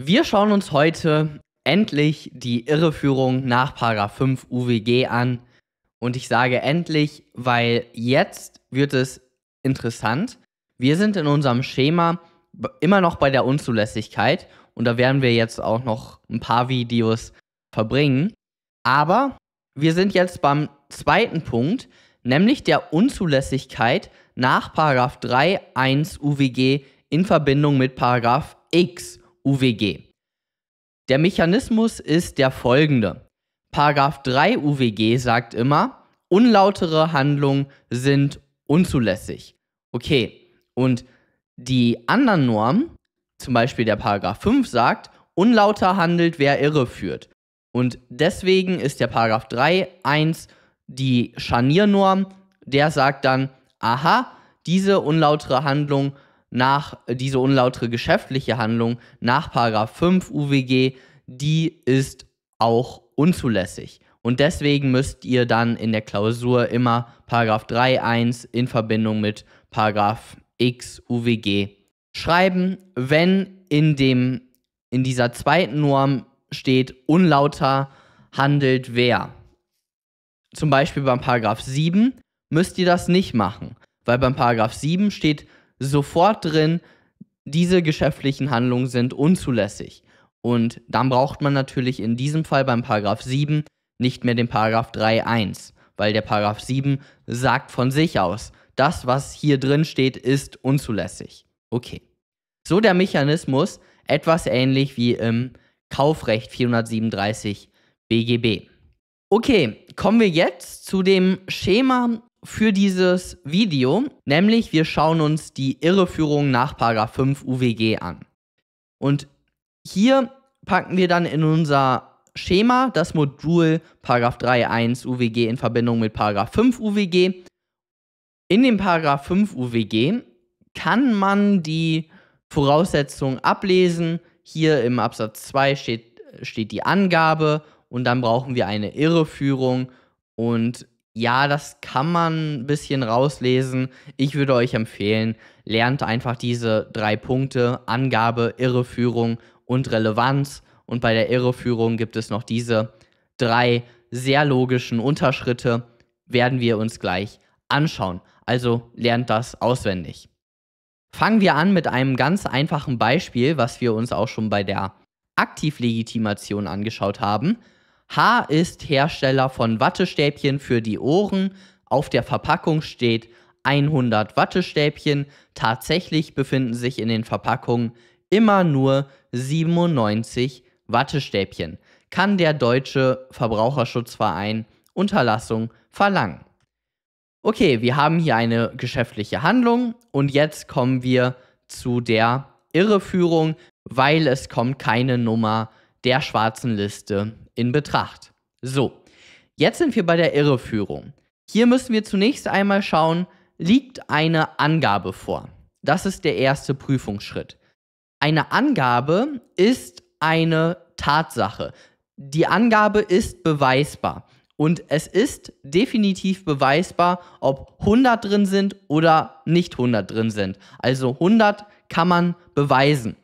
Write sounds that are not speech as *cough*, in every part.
Wir schauen uns heute endlich die Irreführung nach 5 UWG an. Und ich sage endlich, weil jetzt wird es interessant. Wir sind in unserem Schema immer noch bei der Unzulässigkeit und da werden wir jetzt auch noch ein paar Videos verbringen. Aber wir sind jetzt beim zweiten Punkt, nämlich der Unzulässigkeit nach 3.1 UWG in Verbindung mit X. UWG. Der Mechanismus ist der folgende. Paragraph 3 UWG sagt immer, unlautere Handlungen sind unzulässig. Okay, und die anderen Normen, zum Beispiel der Paragraph 5 sagt, unlauter handelt, wer irreführt. Und deswegen ist der Paragraph 3 1 die Scharniernorm, der sagt dann, aha, diese unlautere Handlung nach äh, diese unlautere geschäftliche Handlung nach 5 UWG, die ist auch unzulässig. Und deswegen müsst ihr dann in der Klausur immer 3.1 in Verbindung mit X UWG schreiben, wenn in, dem, in dieser zweiten Norm steht, unlauter handelt wer. Zum Beispiel beim 7 müsst ihr das nicht machen, weil beim 7 steht sofort drin, diese geschäftlichen Handlungen sind unzulässig. Und dann braucht man natürlich in diesem Fall beim Paragraph 7 nicht mehr den Paragraph 3.1, weil der Paragraph 7 sagt von sich aus, das, was hier drin steht, ist unzulässig. Okay. So der Mechanismus, etwas ähnlich wie im Kaufrecht 437 BGB. Okay, kommen wir jetzt zu dem Schema für dieses Video, nämlich wir schauen uns die Irreführung nach 5 UWG an. Und hier packen wir dann in unser Schema das Modul 3.1 UWG in Verbindung mit 5 UWG. In dem 5 UWG kann man die Voraussetzungen ablesen. Hier im Absatz 2 steht, steht die Angabe und dann brauchen wir eine Irreführung und ja, das kann man ein bisschen rauslesen. Ich würde euch empfehlen, lernt einfach diese drei Punkte, Angabe, Irreführung und Relevanz. Und bei der Irreführung gibt es noch diese drei sehr logischen Unterschritte, werden wir uns gleich anschauen. Also lernt das auswendig. Fangen wir an mit einem ganz einfachen Beispiel, was wir uns auch schon bei der Aktivlegitimation angeschaut haben. H ist Hersteller von Wattestäbchen für die Ohren. Auf der Verpackung steht 100 Wattestäbchen. Tatsächlich befinden sich in den Verpackungen immer nur 97 Wattestäbchen. Kann der Deutsche Verbraucherschutzverein Unterlassung verlangen. Okay, wir haben hier eine geschäftliche Handlung und jetzt kommen wir zu der Irreführung, weil es kommt keine Nummer der schwarzen Liste in Betracht. So, jetzt sind wir bei der Irreführung. Hier müssen wir zunächst einmal schauen, liegt eine Angabe vor. Das ist der erste Prüfungsschritt. Eine Angabe ist eine Tatsache. Die Angabe ist beweisbar. Und es ist definitiv beweisbar, ob 100 drin sind oder nicht 100 drin sind. Also 100 kann man beweisen.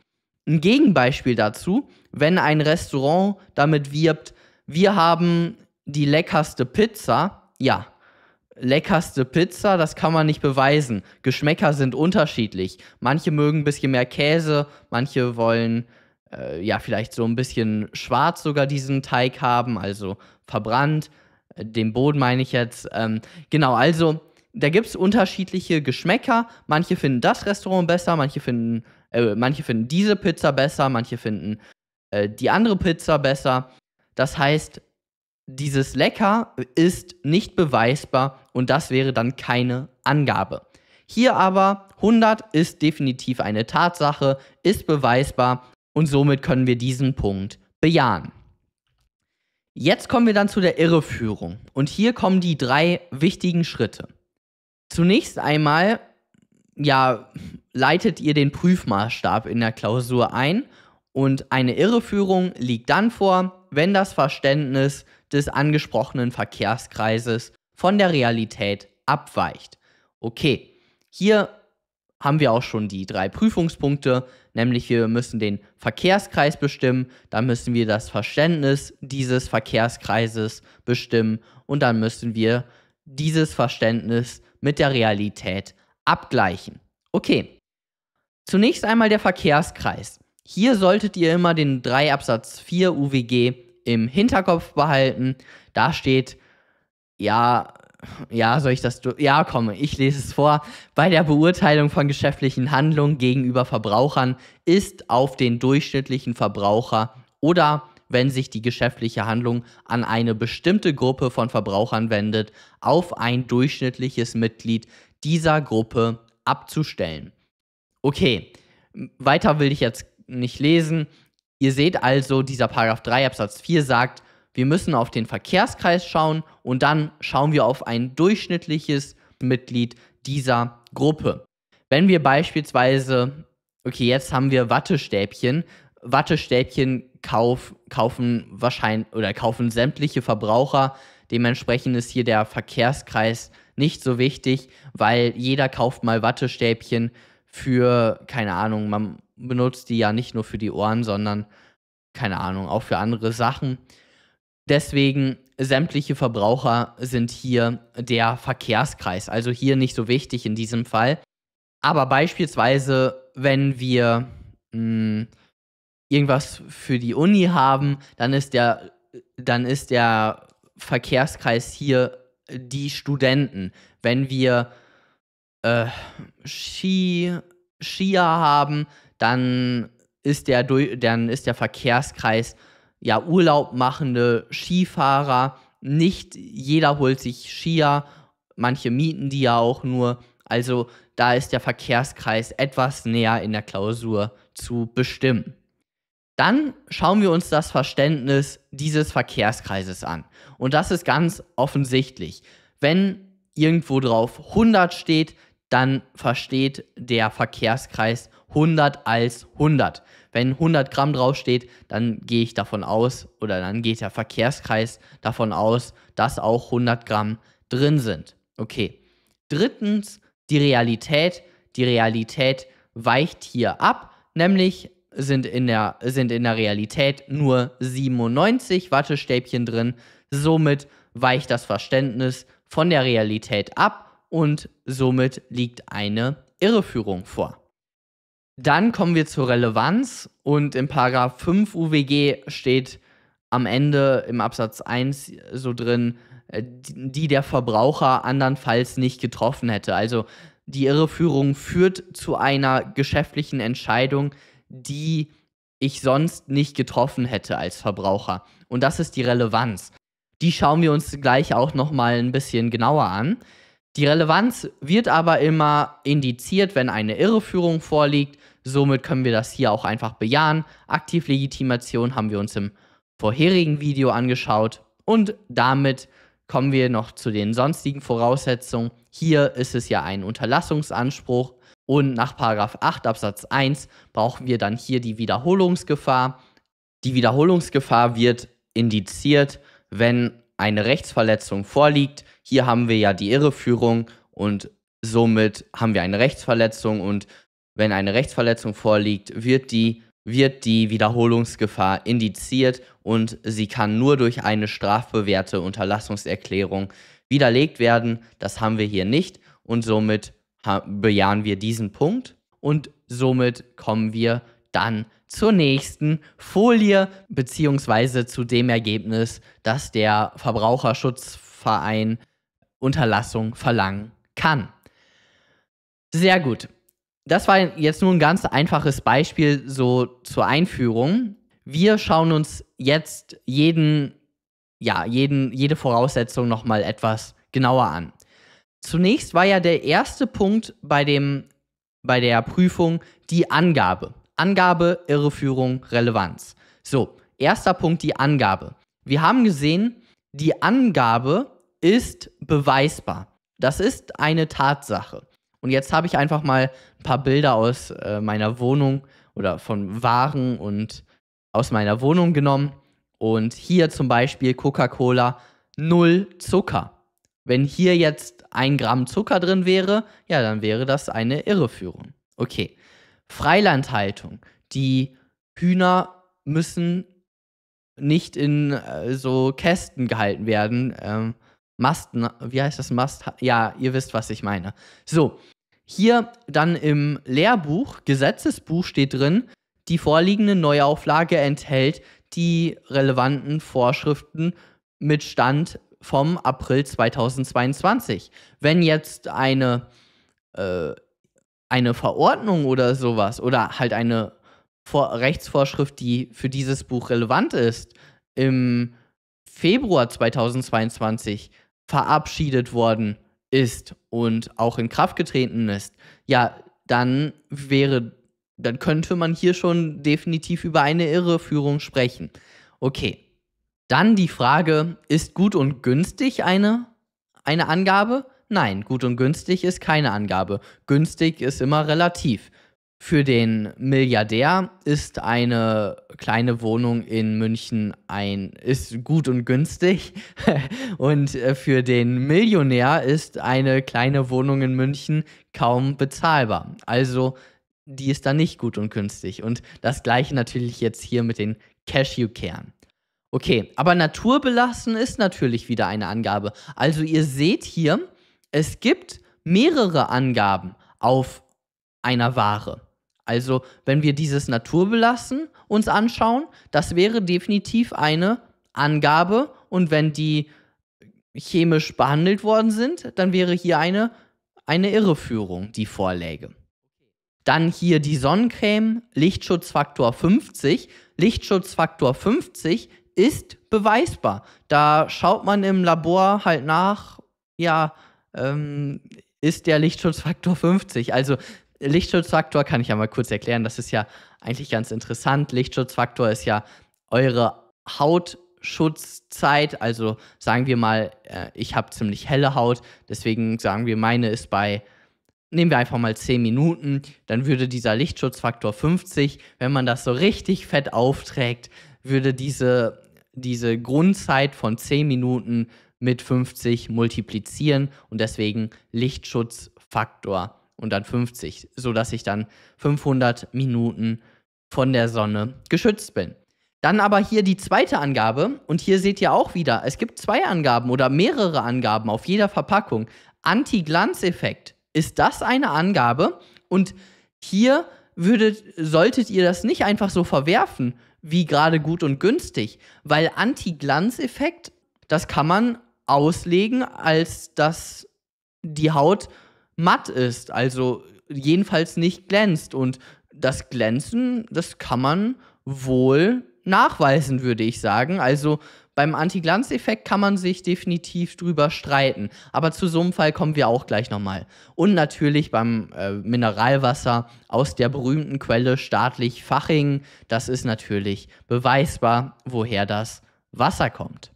Ein Gegenbeispiel dazu wenn ein Restaurant damit wirbt, wir haben die leckerste Pizza, ja, leckerste Pizza, das kann man nicht beweisen. Geschmäcker sind unterschiedlich. Manche mögen ein bisschen mehr Käse, manche wollen äh, ja vielleicht so ein bisschen schwarz sogar diesen Teig haben, also verbrannt. Äh, den Boden meine ich jetzt. Ähm, genau, also da gibt es unterschiedliche Geschmäcker. Manche finden das Restaurant besser, manche finden, äh, manche finden diese Pizza besser, manche finden äh, die andere Pizza besser. Das heißt, dieses Lecker ist nicht beweisbar und das wäre dann keine Angabe. Hier aber 100 ist definitiv eine Tatsache, ist beweisbar und somit können wir diesen Punkt bejahen. Jetzt kommen wir dann zu der Irreführung und hier kommen die drei wichtigen Schritte. Zunächst einmal, ja, leitet ihr den Prüfmaßstab in der Klausur ein und eine Irreführung liegt dann vor, wenn das Verständnis des angesprochenen Verkehrskreises von der Realität abweicht. Okay, hier haben wir auch schon die drei Prüfungspunkte, nämlich wir müssen den Verkehrskreis bestimmen, dann müssen wir das Verständnis dieses Verkehrskreises bestimmen und dann müssen wir dieses Verständnis mit der Realität abgleichen. Okay, zunächst einmal der Verkehrskreis. Hier solltet ihr immer den 3 Absatz 4 UWG im Hinterkopf behalten. Da steht, ja, ja, soll ich das? Ja, komme, ich lese es vor. Bei der Beurteilung von geschäftlichen Handlungen gegenüber Verbrauchern ist auf den durchschnittlichen Verbraucher oder wenn sich die geschäftliche Handlung an eine bestimmte Gruppe von Verbrauchern wendet, auf ein durchschnittliches Mitglied dieser Gruppe abzustellen. Okay, weiter will ich jetzt nicht lesen. Ihr seht also, dieser Paragraph 3 Absatz 4 sagt, wir müssen auf den Verkehrskreis schauen und dann schauen wir auf ein durchschnittliches Mitglied dieser Gruppe. Wenn wir beispielsweise, okay, jetzt haben wir Wattestäbchen. Wattestäbchen kauf, kaufen wahrscheinlich oder kaufen sämtliche Verbraucher. Dementsprechend ist hier der Verkehrskreis nicht so wichtig, weil jeder kauft mal Wattestäbchen für, keine Ahnung, man benutzt die ja nicht nur für die Ohren, sondern, keine Ahnung, auch für andere Sachen. Deswegen, sämtliche Verbraucher sind hier der Verkehrskreis, also hier nicht so wichtig in diesem Fall. Aber beispielsweise, wenn wir mh, hm, irgendwas für die Uni haben, dann ist der, dann ist der Verkehrskreis hier die Studenten. Wenn wir äh, Ski, Skier haben, dann ist der, dann ist der Verkehrskreis ja Urlaub machende Skifahrer. Nicht jeder holt sich Skier, manche mieten die ja auch nur. Also da ist der Verkehrskreis etwas näher in der Klausur zu bestimmen. Dann schauen wir uns das Verständnis dieses Verkehrskreises an. Und das ist ganz offensichtlich. Wenn irgendwo drauf 100 steht, dann versteht der Verkehrskreis 100. 100 als 100. Wenn 100 Gramm draufsteht, dann gehe ich davon aus, oder dann geht der Verkehrskreis davon aus, dass auch 100 Gramm drin sind. Okay. Drittens, die Realität. Die Realität weicht hier ab, nämlich sind in der, sind in der Realität nur 97 Wattestäbchen drin. Somit weicht das Verständnis von der Realität ab und somit liegt eine Irreführung vor. Dann kommen wir zur Relevanz und im Paragraph 5 UWG steht am Ende im Absatz 1 so drin, äh, die der Verbraucher andernfalls nicht getroffen hätte. Also die Irreführung führt zu einer geschäftlichen Entscheidung, die ich sonst nicht getroffen hätte als Verbraucher. Und das ist die Relevanz. Die schauen wir uns gleich auch nochmal ein bisschen genauer an. Die Relevanz wird aber immer indiziert, wenn eine Irreführung vorliegt Somit können wir das hier auch einfach bejahen. Aktivlegitimation haben wir uns im vorherigen Video angeschaut und damit kommen wir noch zu den sonstigen Voraussetzungen. Hier ist es ja ein Unterlassungsanspruch und nach 8 Absatz 1 brauchen wir dann hier die Wiederholungsgefahr. Die Wiederholungsgefahr wird indiziert, wenn eine Rechtsverletzung vorliegt. Hier haben wir ja die Irreführung und somit haben wir eine Rechtsverletzung und wenn eine Rechtsverletzung vorliegt, wird die, wird die Wiederholungsgefahr indiziert und sie kann nur durch eine strafbewährte Unterlassungserklärung widerlegt werden. Das haben wir hier nicht und somit bejahen wir diesen Punkt und somit kommen wir dann zur nächsten Folie beziehungsweise zu dem Ergebnis, dass der Verbraucherschutzverein Unterlassung verlangen kann. Sehr gut. Das war jetzt nur ein ganz einfaches Beispiel so zur Einführung. Wir schauen uns jetzt jeden, ja, jeden, jede Voraussetzung nochmal etwas genauer an. Zunächst war ja der erste Punkt bei, dem, bei der Prüfung die Angabe. Angabe, Irreführung, Relevanz. So, erster Punkt die Angabe. Wir haben gesehen, die Angabe ist beweisbar. Das ist eine Tatsache. Und jetzt habe ich einfach mal ein paar Bilder aus äh, meiner Wohnung oder von Waren und aus meiner Wohnung genommen. Und hier zum Beispiel Coca-Cola null Zucker. Wenn hier jetzt ein Gramm Zucker drin wäre, ja, dann wäre das eine Irreführung. Okay. Freilandhaltung. Die Hühner müssen nicht in äh, so Kästen gehalten werden. Ähm, Mast, ne? wie heißt das Mast? Ja, ihr wisst, was ich meine. So, hier dann im Lehrbuch, Gesetzesbuch steht drin, die vorliegende Neuauflage enthält die relevanten Vorschriften mit Stand vom April 2022. Wenn jetzt eine, äh, eine Verordnung oder sowas oder halt eine Vor Rechtsvorschrift, die für dieses Buch relevant ist, im Februar 2022 verabschiedet worden ist und auch in Kraft getreten ist, ja, dann wäre, dann könnte man hier schon definitiv über eine Irreführung sprechen. Okay. Dann die Frage, ist gut und günstig eine, eine Angabe? Nein, gut und günstig ist keine Angabe. Günstig ist immer relativ. Für den Milliardär ist eine kleine Wohnung in München ein ist gut und günstig *laughs* und äh, für den Millionär ist eine kleine Wohnung in München kaum bezahlbar. Also die ist dann nicht gut und günstig und das gleiche natürlich jetzt hier mit den Cashewkernen. Okay, aber naturbelassen ist natürlich wieder eine Angabe. Also ihr seht hier, es gibt mehrere Angaben auf einer Ware. Also wenn wir dieses Naturbelassen uns anschauen, das wäre definitiv eine Angabe und wenn die chemisch behandelt worden sind, dann wäre hier eine, eine Irreführung, die vorläge. Dann hier die Sonnencreme, Lichtschutzfaktor 50. Lichtschutzfaktor 50 ist beweisbar. Da schaut man im Labor halt nach, ja, ähm, ist der Lichtschutzfaktor 50. Also Lichtschutzfaktor kann ich ja mal kurz erklären. Das ist ja eigentlich ganz interessant. Lichtschutzfaktor ist ja eure Hautschutzzeit. Also sagen wir mal, äh, ich habe ziemlich helle Haut, deswegen sagen wir, meine ist bei, nehmen wir einfach mal 10 Minuten, dann würde dieser Lichtschutzfaktor 50, wenn man das so richtig fett aufträgt, würde diese, diese Grundzeit von 10 Minuten mit 50 multiplizieren und deswegen Lichtschutzfaktor und dann 50, sodass ich dann 500 Minuten von der Sonne geschützt bin. Dann aber hier die zweite Angabe und hier seht ihr auch wieder, es gibt zwei Angaben oder mehrere Angaben auf jeder Verpackung. Anti-Glanzeffekt, ist das eine Angabe? Und hier würdet, solltet ihr das nicht einfach so verwerfen, wie gerade gut und günstig, weil Anti-Glanzeffekt, das kann man auslegen, als dass die Haut matt ist, also jedenfalls nicht glänzt. Und das Glänzen, das kann man wohl nachweisen, würde ich sagen. Also beim Antiglanzeffekt kann man sich definitiv drüber streiten. Aber zu so einem Fall kommen wir auch gleich nochmal. Und natürlich beim äh, Mineralwasser aus der berühmten Quelle staatlich Faching. Das ist natürlich beweisbar, woher das Wasser kommt.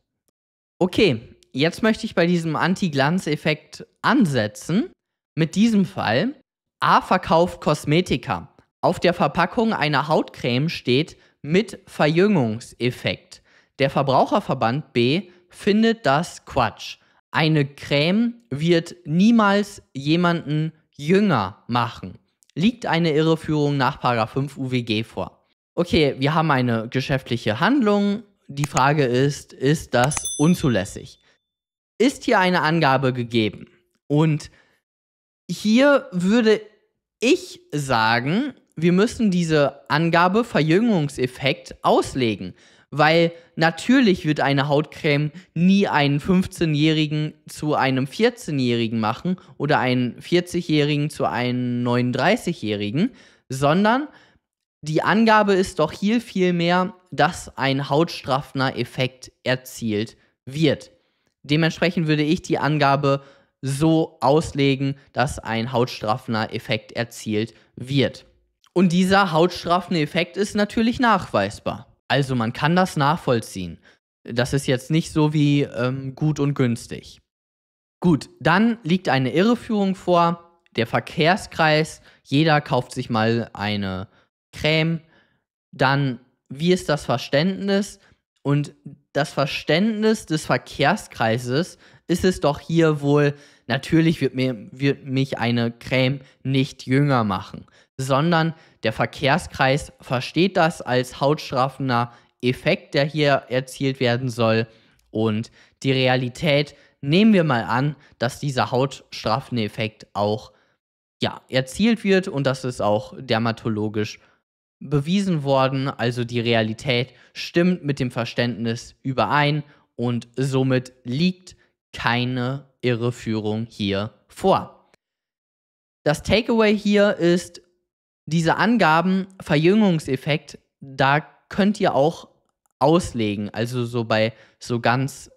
Okay, jetzt möchte ich bei diesem Antiglanzeffekt ansetzen mit diesem Fall A verkauft Kosmetika. Auf der Verpackung einer Hautcreme steht mit Verjüngungseffekt. Der Verbraucherverband B findet das Quatsch. Eine Creme wird niemals jemanden jünger machen. Liegt eine Irreführung nach 5 UWG vor? Okay, wir haben eine geschäftliche Handlung. Die Frage ist, ist das unzulässig? Ist hier eine Angabe gegeben? Und hier würde ich sagen, wir müssen diese Angabe Verjüngungseffekt auslegen. Weil natürlich wird eine Hautcreme nie einen 15-Jährigen zu einem 14-Jährigen machen oder einen 40-Jährigen zu einem 39-Jährigen, sondern die Angabe ist doch hier vielmehr, dass ein hautstraffender Effekt erzielt wird. Dementsprechend würde ich die Angabe so auslegen, dass ein hautstraffender Effekt erzielt wird. Und dieser hautstraffende Effekt ist natürlich nachweisbar. Also man kann das nachvollziehen. Das ist jetzt nicht so wie ähm, gut und günstig. Gut, dann liegt eine Irreführung vor. Der Verkehrskreis, jeder kauft sich mal eine Creme. Dann, wie ist das Verständnis? Und das Verständnis des Verkehrskreises ist es doch hier wohl, natürlich wird, mir, wird mich eine Creme nicht jünger machen, sondern der Verkehrskreis versteht das als hautstraffender Effekt, der hier erzielt werden soll. Und die Realität, nehmen wir mal an, dass dieser hautstraffende Effekt auch ja, erzielt wird und das ist auch dermatologisch bewiesen worden. Also die Realität stimmt mit dem Verständnis überein und somit liegt keine Irreführung hier vor. Das Takeaway hier ist, diese Angaben, Verjüngungseffekt, da könnt ihr auch auslegen. Also so bei so ganz,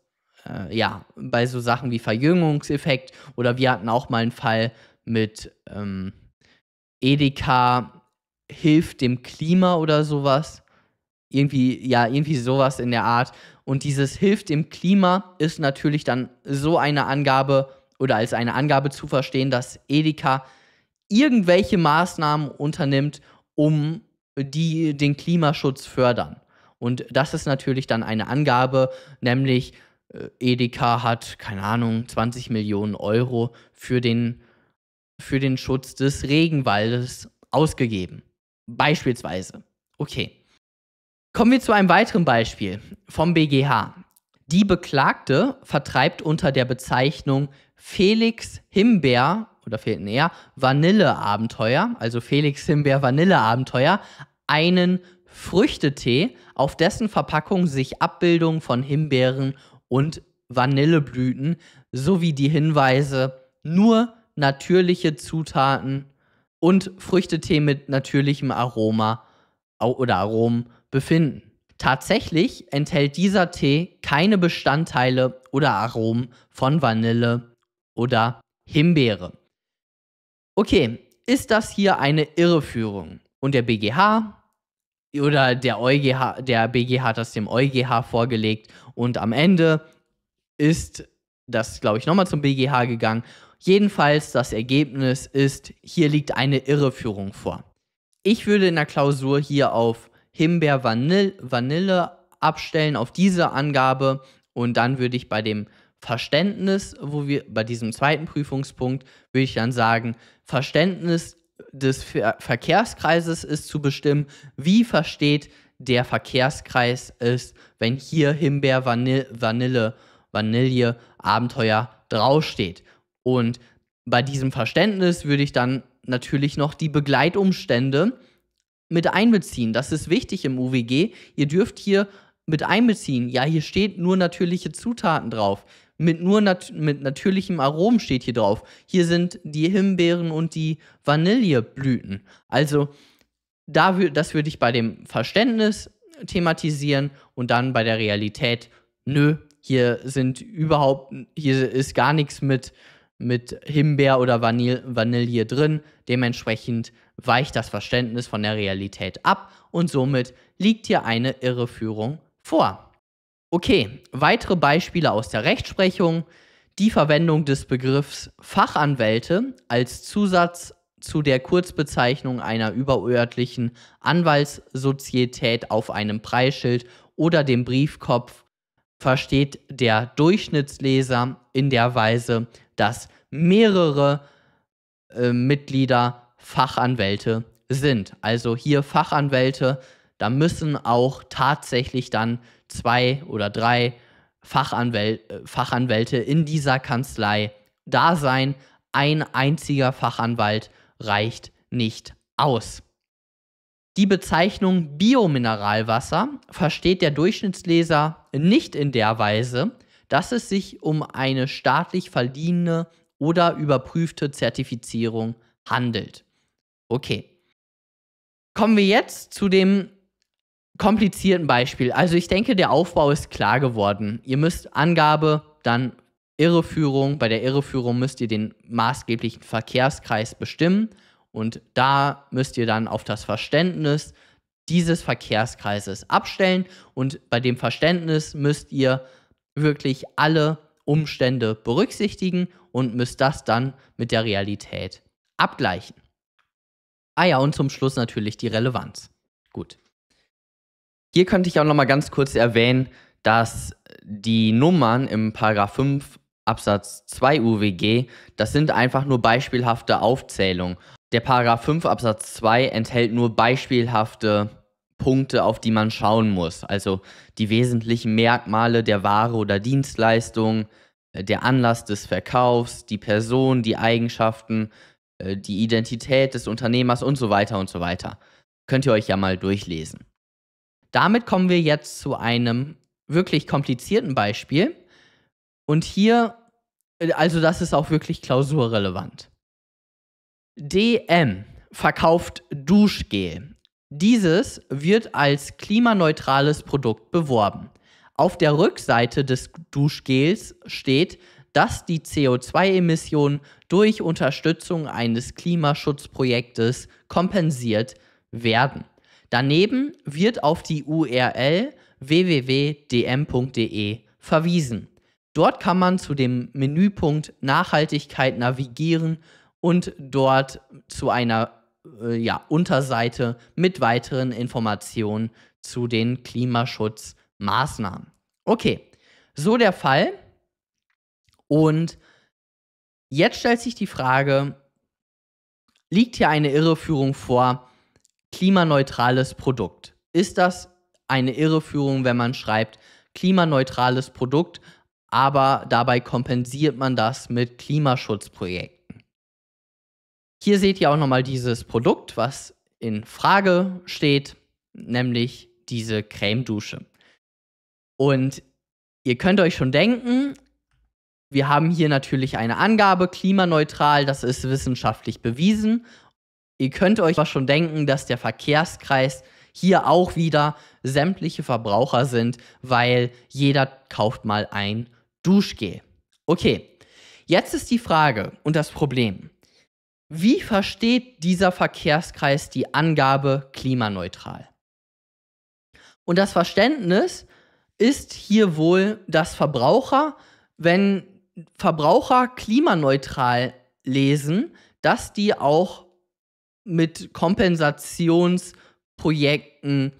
äh, ja, bei so Sachen wie Verjüngungseffekt oder wir hatten auch mal einen Fall mit ähm, Edeka hilft dem Klima oder sowas. Irgendwie, ja, irgendwie sowas in der Art. Und dieses hilft dem Klima ist natürlich dann so eine Angabe oder als eine Angabe zu verstehen, dass Edeka irgendwelche Maßnahmen unternimmt, um die den Klimaschutz fördern. Und das ist natürlich dann eine Angabe, nämlich äh, Edeka hat, keine Ahnung, 20 Millionen Euro für den, für den Schutz des Regenwaldes ausgegeben. Beispielsweise. Okay. Kommen wir zu einem weiteren Beispiel vom BGH. Die Beklagte vertreibt unter der Bezeichnung Felix Himbeer oder fehlten eher Vanilleabenteuer, also Felix Himbeer Vanilleabenteuer, einen Früchtetee, auf dessen Verpackung sich Abbildungen von Himbeeren und Vanilleblüten sowie die Hinweise nur natürliche Zutaten und Früchtetee mit natürlichem Aroma oder Aromen befinden. Tatsächlich enthält dieser Tee keine Bestandteile oder Aromen von Vanille oder Himbeere. Okay, ist das hier eine Irreführung? Und der BGH oder der EuGH, der BGH hat das dem EuGH vorgelegt und am Ende ist das, glaube ich, nochmal zum BGH gegangen. Jedenfalls das Ergebnis ist, hier liegt eine Irreführung vor. Ich würde in der Klausur hier auf Himbeer Vanille, abstellen auf diese Angabe und dann würde ich bei dem Verständnis, wo wir bei diesem zweiten Prüfungspunkt, würde ich dann sagen, Verständnis des Ver Verkehrskreises ist zu bestimmen, wie versteht der Verkehrskreis es, wenn hier Himbeer, Vanille, Vanille, Vanille, Abenteuer draufsteht. Und bei diesem Verständnis würde ich dann natürlich noch die Begleitumstände mit einbeziehen. Das ist wichtig im UWG. Ihr dürft hier mit einbeziehen. Ja, hier steht nur natürliche Zutaten drauf. Mit nur nat mit natürlichem Aromen steht hier drauf. Hier sind die Himbeeren und die Vanilleblüten. Also da wür das würde ich bei dem Verständnis thematisieren und dann bei der Realität, nö, hier sind überhaupt, hier ist gar nichts mit mit Himbeer oder Vanille, Vanille drin. Dementsprechend weicht das Verständnis von der Realität ab und somit liegt hier eine Irreführung vor. Okay, weitere Beispiele aus der Rechtsprechung. Die Verwendung des Begriffs Fachanwälte als Zusatz zu der Kurzbezeichnung einer überörtlichen Anwaltssozietät auf einem Preisschild oder dem Briefkopf versteht der Durchschnittsleser in der Weise, dass mehrere äh, Mitglieder Fachanwälte sind. Also hier Fachanwälte, da müssen auch tatsächlich dann zwei oder drei Fachanwäl äh, Fachanwälte in dieser Kanzlei da sein. Ein einziger Fachanwalt reicht nicht aus. Die Bezeichnung Biomineralwasser versteht der Durchschnittsleser nicht in der Weise, dass es sich um eine staatlich verliehene oder überprüfte Zertifizierung handelt. Okay. Kommen wir jetzt zu dem komplizierten Beispiel. Also ich denke, der Aufbau ist klar geworden. Ihr müsst Angabe, dann Irreführung. Bei der Irreführung müsst ihr den maßgeblichen Verkehrskreis bestimmen und da müsst ihr dann auf das Verständnis dieses Verkehrskreises abstellen und bei dem Verständnis müsst ihr wirklich alle Umstände berücksichtigen und müsst das dann mit der Realität abgleichen. Ah ja, und zum Schluss natürlich die Relevanz. Gut. Hier könnte ich auch noch mal ganz kurz erwähnen, dass die Nummern im Paragraph 5 Absatz 2 UWG, das sind einfach nur beispielhafte Aufzählungen. Der Paragraph 5 Absatz 2 enthält nur beispielhafte Punkte, auf die man schauen muss. Also die wesentlichen Merkmale der Ware oder Dienstleistung, äh, der Anlass des Verkaufs, die Person, die Eigenschaften, äh, die Identität des Unternehmers und so weiter und so weiter. Könnt ihr euch ja mal durchlesen. Damit kommen wir jetzt zu einem wirklich komplizierten Beispiel. Und hier, äh, also das ist auch wirklich klausurrelevant. DM verkauft Duschgel dieses wird als klimaneutrales Produkt beworben. Auf der Rückseite des Duschgels steht, dass die CO2-Emissionen durch Unterstützung eines Klimaschutzprojektes kompensiert werden. Daneben wird auf die URL www.dm.de verwiesen. Dort kann man zu dem Menüpunkt Nachhaltigkeit navigieren und dort zu einer äh, ja, Unterseite mit weiteren Informationen zu den Klimaschutzmaßnahmen. Okay, so der Fall. Und jetzt stellt sich die Frage, liegt hier eine Irreführung vor, klimaneutrales Produkt? Ist das eine Irreführung, wenn man schreibt, klimaneutrales Produkt, aber dabei kompensiert man das mit Klimaschutzprojekten? Hier seht ihr auch nochmal dieses Produkt, was in Frage steht, nämlich diese Cremedusche. Und ihr könnt euch schon denken, wir haben hier natürlich eine Angabe, klimaneutral, das ist wissenschaftlich bewiesen. Ihr könnt euch aber schon denken, dass der Verkehrskreis hier auch wieder sämtliche Verbraucher sind, weil jeder kauft mal ein Duschgel. Okay, jetzt ist die Frage und das Problem. Wie versteht dieser Verkehrskreis die Angabe klimaneutral? Und das Verständnis ist hier wohl, dass Verbraucher, wenn Verbraucher klimaneutral lesen, dass die auch mit Kompensationsprojekten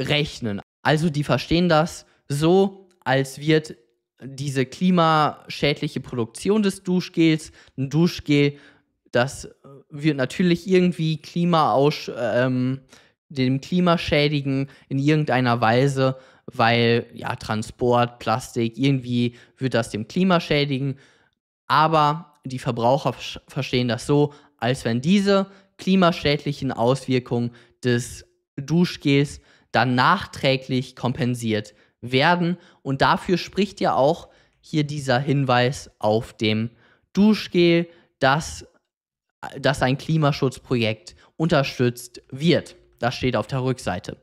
rechnen. Also die verstehen das so, als wird diese klimaschädliche Produktion des Duschgels, ein Duschgel dass wir natürlich irgendwie Klima aus, ähm, dem Klima schädigen in irgendeiner Weise, weil ja Transport, Plastik, irgendwie wird das dem Klima schädigen. Aber die Verbraucher verstehen das so, als wenn diese klimaschädlichen Auswirkungen des Duschgels dann nachträglich kompensiert werden. Und dafür spricht ja auch hier dieser Hinweis auf dem Duschgel, dass dass ein Klimaschutzprojekt unterstützt wird. Das steht auf der Rückseite.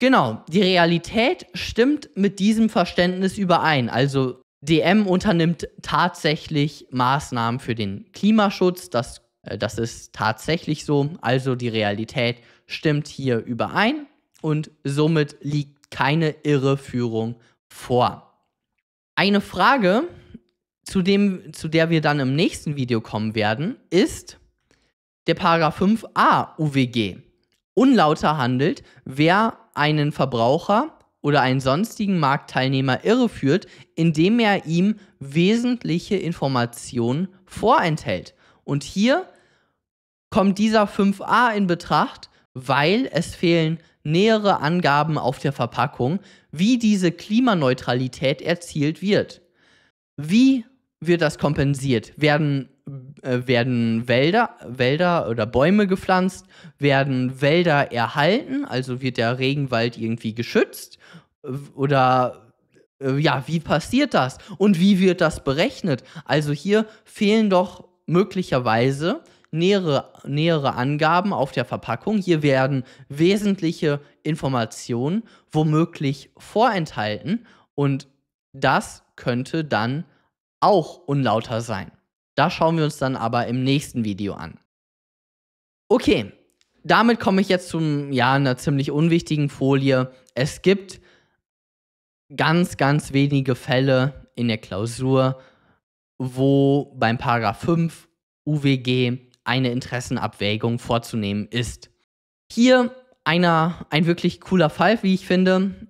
Genau, die Realität stimmt mit diesem Verständnis überein. Also DM unternimmt tatsächlich Maßnahmen für den Klimaschutz. Das, äh, das ist tatsächlich so. Also die Realität stimmt hier überein und somit liegt keine Irreführung vor. Eine Frage, zu, dem, zu der wir dann im nächsten Video kommen werden, ist der Paragraph 5a UWG. Unlauter handelt, wer einen Verbraucher oder einen sonstigen Marktteilnehmer irreführt, indem er ihm wesentliche Informationen vorenthält. Und hier kommt dieser 5a in Betracht, weil es fehlen nähere Angaben auf der Verpackung, wie diese Klimaneutralität erzielt wird. Wie wird das kompensiert? Werden, äh, werden Wälder, Wälder oder Bäume gepflanzt? Werden Wälder erhalten? Also wird der Regenwald irgendwie geschützt? Oder äh, ja, wie passiert das? Und wie wird das berechnet? Also hier fehlen doch möglicherweise nähere, nähere Angaben auf der Verpackung. Hier werden wesentliche Informationen womöglich vorenthalten und das könnte dann auch unlauter sein. Das schauen wir uns dann aber im nächsten Video an. Okay, damit komme ich jetzt zu ja, einer ziemlich unwichtigen Folie. Es gibt ganz, ganz wenige Fälle in der Klausur, wo beim Paragraph 5 UWG eine Interessenabwägung vorzunehmen ist. Hier einer, ein wirklich cooler Fall, wie ich finde,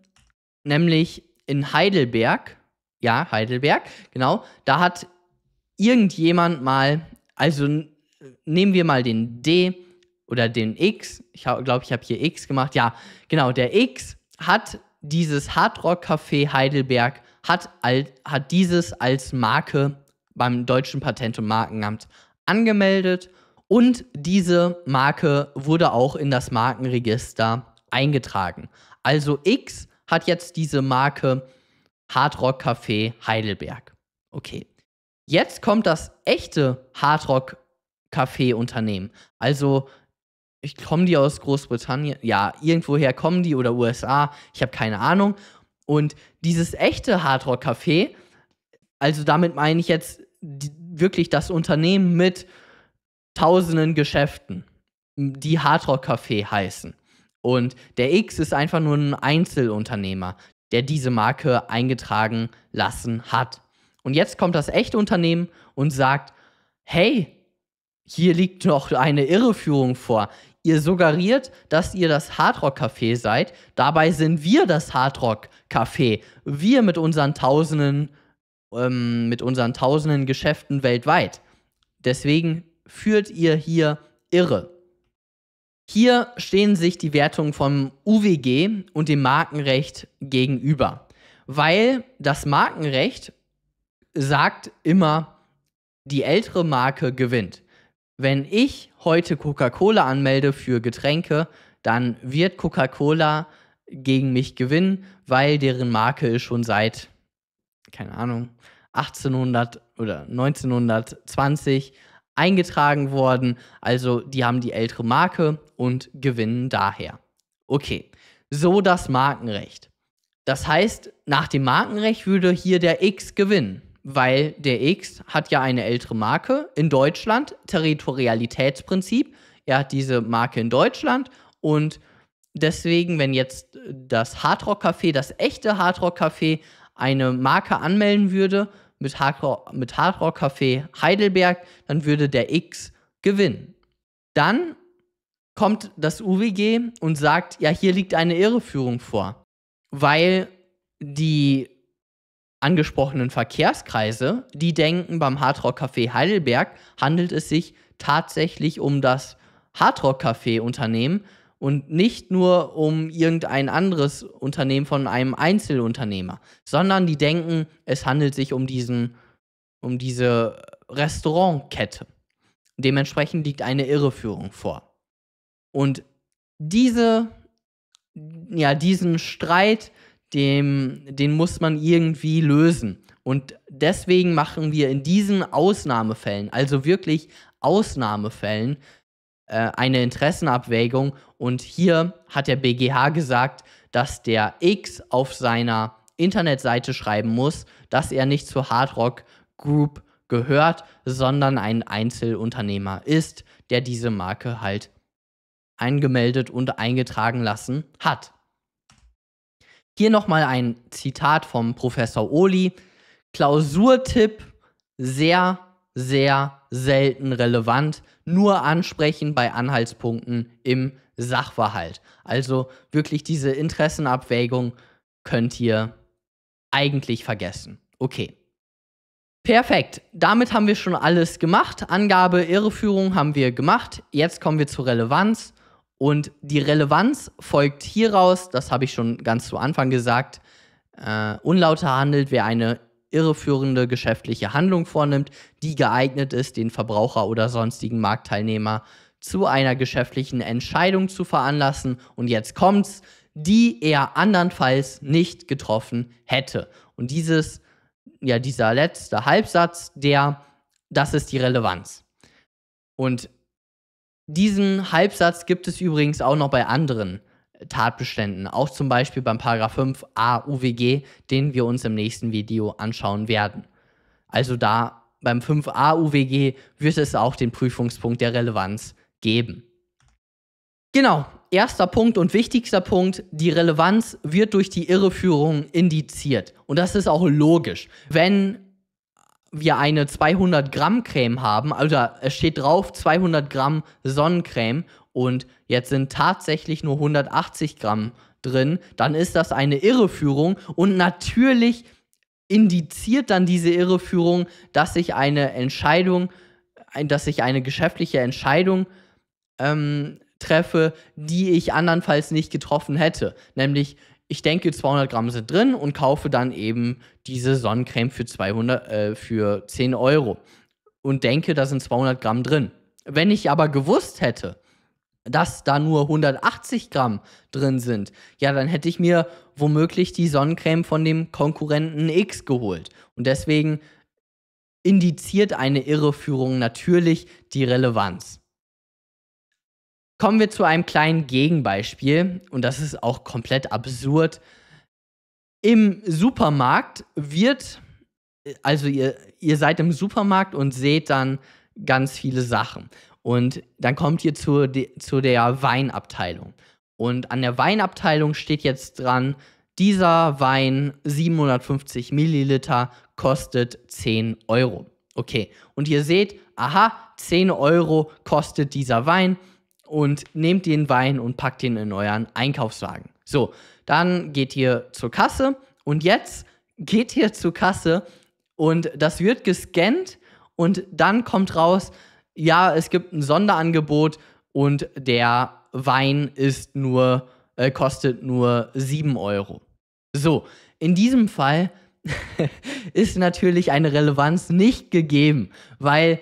nämlich in Heidelberg ja, Heidelberg, genau, da hat irgendjemand mal, also nehmen wir mal den D oder den X, ich glaube, ich habe hier X gemacht, ja, genau, der X hat dieses Hardrock Café Heidelberg, hat, hat dieses als Marke beim Deutschen Patent- und Markenamt angemeldet und diese Marke wurde auch in das Markenregister eingetragen. Also X hat jetzt diese Marke Hardrock Café Heidelberg. Okay. Jetzt kommt das echte Hardrock Café Unternehmen. Also ich komme die aus Großbritannien, ja, irgendwoher kommen die oder USA, ich habe keine Ahnung. Und dieses echte Hardrock Café, also damit meine ich jetzt die, wirklich das Unternehmen mit tausenden Geschäften, die Hardrock Café heißen. Und der X ist einfach nur ein Einzelunternehmer, der diese Marke eingetragen lassen hat. Und jetzt kommt das echte Unternehmen und sagt, hey, hier liegt noch eine Irreführung vor. Ihr suggeriert, dass ihr das Hardrock Café seid. Dabei sind wir das Hardrock Café. Wir mit unseren Tausenden, ähm, mit unseren Tausenden Geschäften weltweit. Deswegen führt ihr hier irre. Hier stehen sich die Wertungen vom UWG und dem Markenrecht gegenüber, weil das Markenrecht sagt immer, die ältere Marke gewinnt. Wenn ich heute Coca-Cola anmelde für Getränke, dann wird Coca-Cola gegen mich gewinnen, weil deren Marke ist schon seit, keine Ahnung, 1800 oder 1920 eingetragen worden. Also die haben die ältere Marke und gewinnen daher. Okay, so das Markenrecht. Das heißt, nach dem Markenrecht würde hier der X gewinnen, weil der X hat ja eine ältere Marke in Deutschland, Territorialitätsprinzip. Er hat diese Marke in Deutschland und deswegen, wenn jetzt das Hardrock Café, das echte Hardrock Café, eine Marke anmelden würde, mit Hardrock, mit Hardrock Café Heidelberg, dann würde der X gewinnen. Dann kommt das UWG und sagt, ja, hier liegt eine Irreführung vor, weil die angesprochenen Verkehrskreise, die denken, beim Hardrock Café Heidelberg handelt es sich tatsächlich um das Hardrock Café Unternehmen, und nicht nur um irgendein anderes Unternehmen von einem Einzelunternehmer, sondern die denken, es handelt sich um diesen, um diese Restaurantkette. Dementsprechend liegt eine Irreführung vor. Und diese, ja, diesen Streit, dem, den muss man irgendwie lösen. Und deswegen machen wir in diesen Ausnahmefällen, also wirklich Ausnahmefällen, äh, eine Interessenabwägung und hier hat der BGH gesagt, dass der X auf seiner Internetseite schreiben muss, dass er nicht zur Hard Rock Group gehört, sondern ein Einzelunternehmer ist, der diese Marke halt angemeldet und eingetragen lassen hat. Hier nochmal ein Zitat vom Professor Oli. Klausurtipp sehr sehr selten relevant, nur ansprechen bei Anhaltspunkten im Sachverhalt. Also wirklich diese Interessenabwägung könnt ihr eigentlich vergessen. Okay. Perfekt. Damit haben wir schon alles gemacht. Angabe, Irreführung haben wir gemacht. Jetzt kommen wir zur Relevanz. Und die Relevanz folgt hieraus, das habe ich schon ganz zu Anfang gesagt. Äh, unlauter handelt, wer eine irreführende geschäftliche Handlung vornimmt, die geeignet ist, den Verbraucher oder sonstigen Marktteilnehmer zu einer geschäftlichen Entscheidung zu veranlassen. Und jetzt kommt's, die er andernfalls nicht getroffen hätte. Und dieses, ja, dieser letzte Halbsatz, der, das ist die Relevanz. Und diesen Halbsatz gibt es übrigens auch noch bei anderen Tatbeständen, auch zum Beispiel beim 5a UWG, den wir uns im nächsten Video anschauen werden. Also da beim 5a UWG wird es auch den Prüfungspunkt der Relevanz geben. Genau, erster Punkt und wichtigster Punkt, die Relevanz wird durch die Irreführung indiziert. Und das ist auch logisch. Wenn wir eine 200 Gramm Creme haben, also es steht drauf 200 Gramm Sonnencreme und jetzt sind tatsächlich nur 180 Gramm drin, dann ist das eine Irreführung und natürlich indiziert dann diese Irreführung, dass sich eine Entscheidung, dass ich eine geschäftliche Entscheidung ähm, treffe, die ich andernfalls nicht getroffen hätte. Nämlich, ich denke, 200 Gramm sind drin und kaufe dann eben diese Sonnencreme für, 200, äh, für 10 Euro und denke, da sind 200 Gramm drin. Wenn ich aber gewusst hätte, dass da nur 180 Gramm drin sind, ja, dann hätte ich mir womöglich die Sonnencreme von dem Konkurrenten X geholt. Und deswegen indiziert eine Irreführung natürlich die Relevanz. Kommen wir zu einem kleinen Gegenbeispiel, und das ist auch komplett absurd. Im Supermarkt wird, also ihr, ihr seid im Supermarkt und seht dann ganz viele Sachen. Und dann kommt ihr zu, de, zu der Weinabteilung. Und an der Weinabteilung steht jetzt dran, dieser Wein 750 Milliliter kostet 10 Euro. Okay, und ihr seht, aha, 10 Euro kostet dieser Wein und nehmt den Wein und packt ihn in euren Einkaufswagen. So, dann geht ihr zur Kasse und jetzt geht ihr zur Kasse und das wird gescannt und dann kommt raus, ja, es gibt ein Sonderangebot und der Wein ist nur, äh, kostet nur 7 Euro. So, in diesem Fall *laughs* ist natürlich eine Relevanz nicht gegeben, weil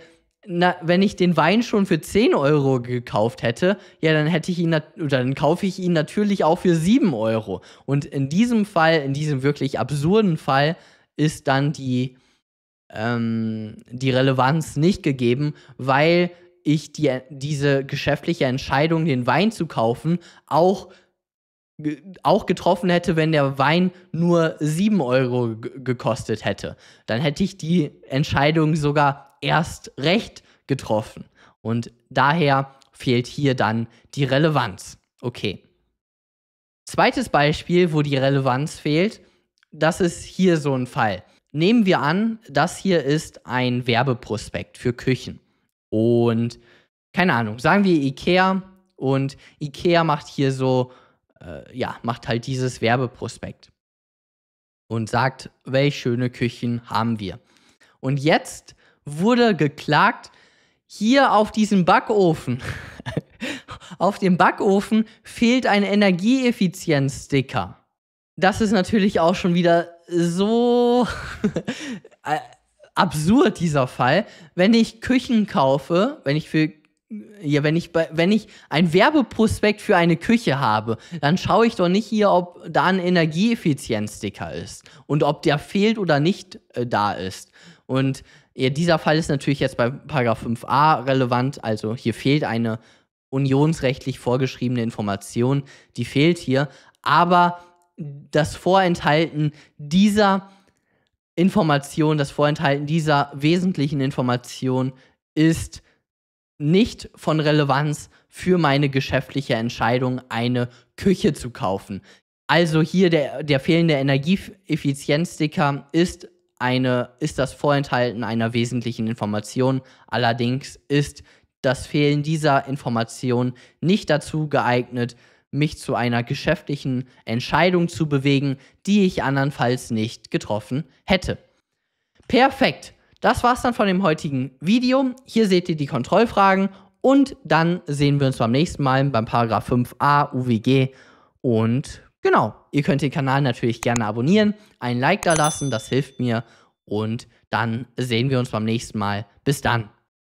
na, wenn ich den Wein schon für 10 Euro gekauft hätte, ja, dann hätte ich ihn oder dann kaufe ich ihn natürlich auch für 7 Euro. Und in diesem Fall, in diesem wirklich absurden Fall, ist dann die ähm, die Relevanz nicht gegeben, weil ich die, diese geschäftliche Entscheidung, den Wein zu kaufen, auch auch getroffen hätte, wenn der Wein nur 7 Euro gekostet hätte. Dann hätte ich die Entscheidung sogar erst recht getroffen. Und daher fehlt hier dann die Relevanz. Okay. Zweites Beispiel, wo die Relevanz fehlt, das ist hier so ein Fall nehmen wir an, das hier ist ein Werbeprospekt für Küchen. Und keine Ahnung, sagen wir IKEA und IKEA macht hier so, äh, ja, macht halt dieses Werbeprospekt und sagt, welche schöne Küchen haben wir. Und jetzt wurde geklagt, hier auf diesem Backofen, *laughs* auf dem Backofen fehlt ein Energieeffizienzsticker das ist natürlich auch schon wieder so *laughs* äh, absurd, dieser Fall. Wenn ich Küchen kaufe, wenn ich für ja, wenn ich wenn ich ein Werbeprospekt für eine Küche habe, dann schaue ich doch nicht hier, ob da ein Energieeffizienzsticker ist und ob der fehlt oder nicht äh, da ist. Und ja, dieser Fall ist natürlich jetzt bei Paragraph 5a relevant, also hier fehlt eine unionsrechtlich vorgeschriebene Information, die fehlt hier, aber das Vorenthalten dieser Information, das Vorenthalten dieser wesentlichen Information ist nicht von Relevanz für meine geschäftliche Entscheidung, eine Küche zu kaufen. Also hier der, der fehlende Energieeffizienzsticker ist eine, ist das Vorenthalten einer wesentlichen Information. Allerdings ist das Fehlen dieser Information nicht dazu geeignet, mich zu einer geschäftlichen Entscheidung zu bewegen, die ich andernfalls nicht getroffen hätte. Perfekt. Das war's dann von dem heutigen Video. Hier seht ihr die Kontrollfragen und dann sehen wir uns beim nächsten Mal beim Paragraph 5a UWG und genau, ihr könnt den Kanal natürlich gerne abonnieren, ein Like da lassen, das hilft mir und dann sehen wir uns beim nächsten Mal. Bis dann.